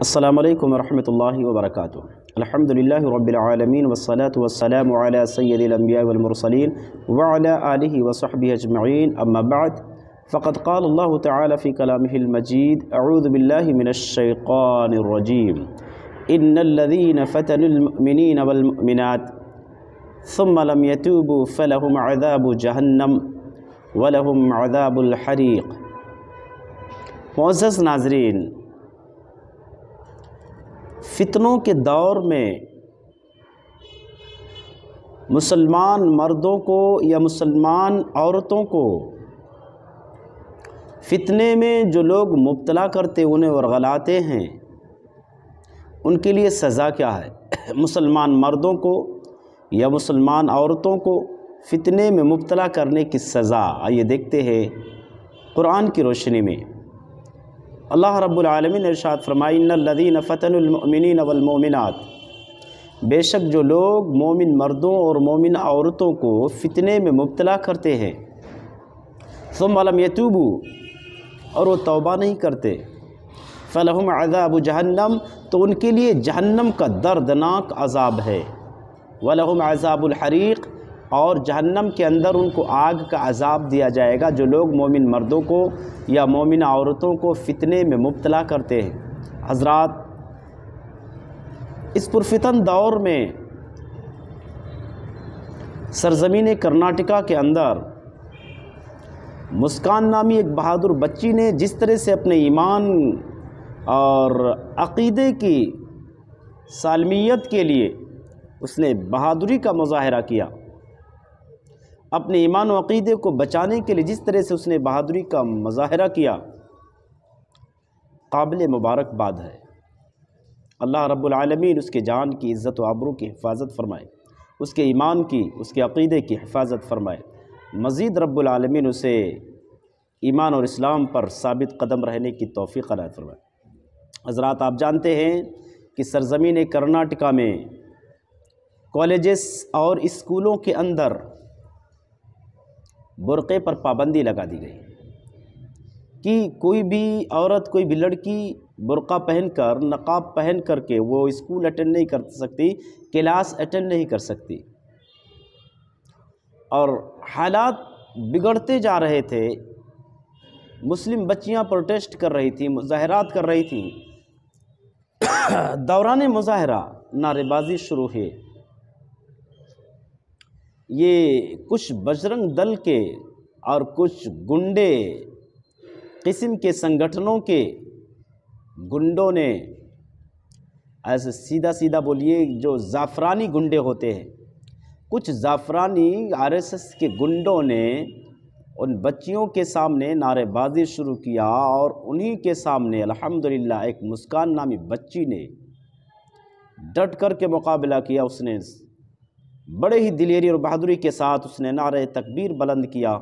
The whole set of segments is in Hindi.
السلام عليكم ورحمة الله وبركاته الحمد لله رب العالمين والصلاة والسلام على سيد الأنبياء والمرسلين وعلى آله وصحبه أجمعين أما بعد فقد قال الله تعالى في كلامه المجيد أعوذ بالله من الشيطان الرجيم إن الذين فتنوا المؤمنين والمؤمنات ثم لم يتوبوا فلهم عذاب جهنم ولهم عذاب الحريق معزز ناظرين फितनों के दौर में मुसलमान मर्दों को या मुसलमान औरतों को फितने में जो लोग मुबतला करते उन्हें वर्गलाते हैं उनके लिए सज़ा क्या है मुसलमान मर्दों को या मुसलमान औरतों को फितने में मुबतला करने की सज़ा आइए देखते हैं क़ुरान की रोशनी में अल्लाह रब्लमिन इरशाद फ़रमाइन लदीन फ़तनमिन वलमोमिनत बेशक जो लोग मोमिन मर्दों और मोमिन औरतों को फितने में मुबतला करते हैं सुम वलम यतूबू और वो तौबा नहीं करते फ़लहम अजाब जहन्नम तो उनके लिए जहन्नम का दर्दनाक अजाब है वलहम अजाबुलहरीक़ और जहन्नम के अंदर उनको आग का अजाब दिया जाएगा जो लोग मोमिन मर्दों को या मोमिन औरतों को फितने में मुबतला करते हैं हजरात इस पुरफितन दौर में सरजमीन कर्नाटका के अंदर मुस्कान नामी एक बहादुर बच्ची ने जिस तरह से अपने ईमान और अकीदे की सालमियत के लिए उसने बहादुरी का मुजाहरा किया अपने ईमान व अक़ीदे को बचाने के लिए जिस तरह से उसने बहादुरी का मज़ाहरा किया काबिल मुबारकबाद है अल्लाह रब्लमीन उसके जान की इज़्ज़त आबरू की हिफाजत फ़रमाए उसके ईमान की उसके अक़ीदे की हिफाजत फ़रमाए मज़ीद रबालमीन उसे ईमान और इस्लाम पर साबित कदम रहने की तोफ़ी अनायत फरमाए हजरात आप जानते हैं कि सरजमीन कर्नाटका में कॉलेजेस और स्कूलों के अंदर बुरक़े पर पाबंदी लगा दी गई कि कोई भी औरत कोई भी लड़की बुरक़ा पहन कर नकाब पहन कर के वो स्कूल अटेंड नहीं कर सकती क्लास अटेंड नहीं कर सकती और हालात बिगड़ते जा रहे थे मुस्लिम बच्चियां प्रोटेस्ट कर रही थी मुजाहरात कर रही थी दौरान मुजाहरा नारेबाजी शुरू हुई ये कुछ बजरंग दल के और कुछ गुंडे किस्म के संगठनों के गुंडों ने ऐसे सीधा सीधा बोलिए जो ज़ाफ़रानी गुंडे होते हैं कुछ ज़ाफ़रानी आरएसएस के गुंडों ने उन बच्चियों के सामने नारेबाजी शुरू किया और उन्हीं के सामने अल्हम्दुलिल्लाह एक मुस्कान नामी बच्ची ने डट कर के मुकाबला किया उसने बड़े ही दिलेरी और बहादुरी के साथ उसने नारे तकबीर बुलंद किया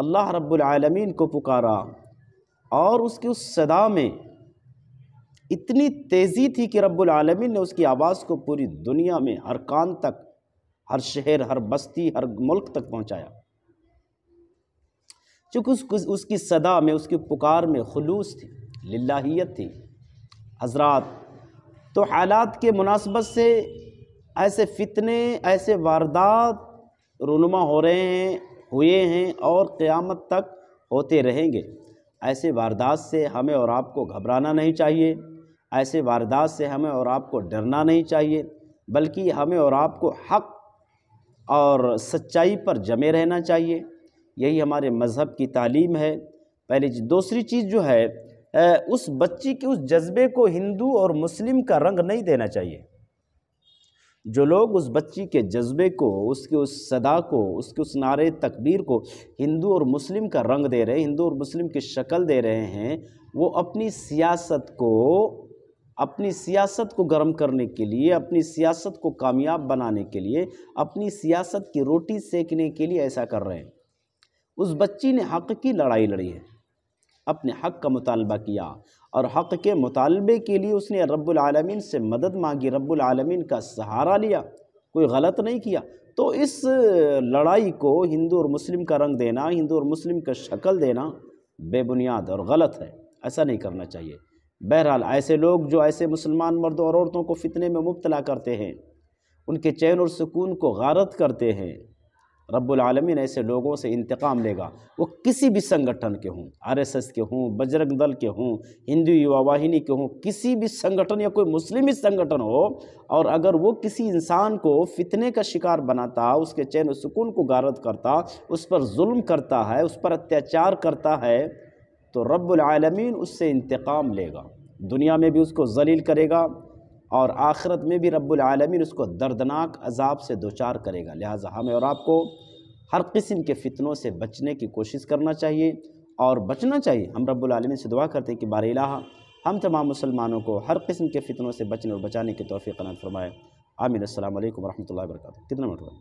अल्लाह रब्लमीन को पुकारा और उसकी उस सदा में इतनी तेज़ी थी कि रब्लमीन ने उसकी आवाज़ को पूरी दुनिया में हर कान तक हर शहर हर बस्ती हर मुल्क तक पहुँचाया चूँकि उस, उसकी सदा में उसकी पुकार में खलूस थी लियत थी हजरात तो हालात के मुनासबत से ऐसे फितने ऐसे वारदात रूनुमा हो रहे हैं हुए हैं और क़यामत तक होते रहेंगे ऐसे वारदात से हमें और आपको घबराना नहीं चाहिए ऐसे वारदात से हमें और आपको डरना नहीं चाहिए बल्कि हमें और आपको हक़ और सच्चाई पर जमे रहना चाहिए यही हमारे मज़हब की तालीम है पहले दूसरी चीज़ जो है उस बच्ची के उस जज्बे को हिंदू और मुस्लिम का रंग नहीं देना चाहिए जो लोग उस बच्ची के जज्बे को उसके उस सदा को उसके उस नारे तकबीर को हिंदू और मुस्लिम का रंग दे रहे हैं हिंदू और मुस्लिम की शक्ल दे रहे हैं वो अपनी सियासत को अपनी सियासत को गर्म करने के लिए अपनी सियासत को कामयाब बनाने के लिए अपनी सियासत की रोटी सेकने के लिए ऐसा कर रहे हैं उस बच्ची ने हक़ की लड़ाई लड़ी है अपने हक़ का मुतालबा किया और हक़ के मुतालबे के लिए उसने रबालमीन से मदद मांगी रबालमीन का सहारा लिया कोई गलत नहीं किया तो इस लड़ाई को हिंदू और मुस्लिम का रंग देना हिंदू और मुस्लिम का शक्ल देना बेबुनियाद और गलत है ऐसा नहीं करना चाहिए बहरहाल ऐसे लोग जो ऐसे मुसलमान मर्दों और औरतों को फितने में मुबतला करते हैं उनके चैन और सुकून को गारत करते हैं रबालमीन ऐसे लोगों से इंतकाम लेगा वो किसी भी संगठन के हों आरएसएस के हों बजरंग दल के हों हिंदू युवा वाहिनी के हों किसी भी संगठन या कोई मुस्लिम संगठन हो और अगर वो किसी इंसान को फितने का शिकार बनाता उसके चैन सुकून को गारत करता उस पर जुल्म करता है उस पर अत्याचार करता है तो रबालमीन उससे इंतकाम लेगा दुनिया में भी उसको जलील करेगा और आखिरत में भी रब्बुल रबालमीन उसको दर्दनाक अजाब से दो चार करेगा लिहाजा हमें और आपको हर किस्म के फितनों से बचने की कोशिश करना चाहिए और बचना चाहिए हम रब्बुल रबालमीन से दुआ करते हैं कि बार हम तमाम मुसलमानों को हर किस्म के फितनों से बचने और बचाने की तोफ़ी कनात फरमाए आमिन अल्लाम वरहमल वर्क कितना मिनट हुआ